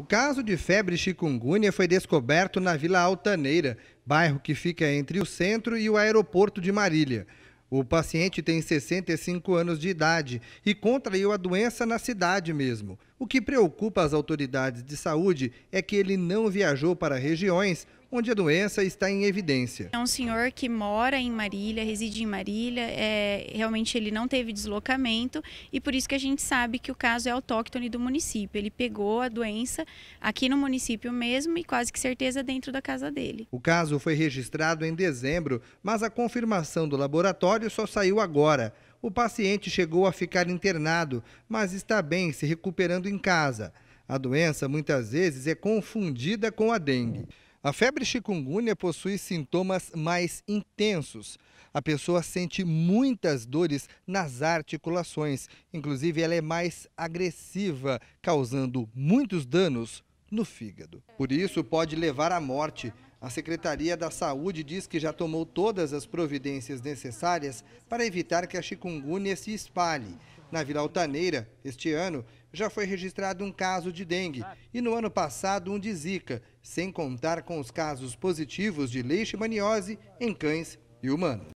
O caso de febre chikungunya foi descoberto na Vila Altaneira, bairro que fica entre o centro e o aeroporto de Marília. O paciente tem 65 anos de idade e contraiu a doença na cidade mesmo. O que preocupa as autoridades de saúde é que ele não viajou para regiões onde a doença está em evidência. É um senhor que mora em Marília, reside em Marília, é, realmente ele não teve deslocamento e por isso que a gente sabe que o caso é autóctone do município. Ele pegou a doença aqui no município mesmo e quase que certeza dentro da casa dele. O caso foi registrado em dezembro, mas a confirmação do laboratório só saiu agora. O paciente chegou a ficar internado, mas está bem, se recuperando em casa. A doença muitas vezes é confundida com a dengue. A febre chikungunya possui sintomas mais intensos. A pessoa sente muitas dores nas articulações, inclusive ela é mais agressiva, causando muitos danos no fígado. Por isso, pode levar à morte. A Secretaria da Saúde diz que já tomou todas as providências necessárias para evitar que a chikungunya se espalhe. Na Vila Altaneira, este ano, já foi registrado um caso de dengue e no ano passado um de zika, sem contar com os casos positivos de leishmaniose em cães e humanos.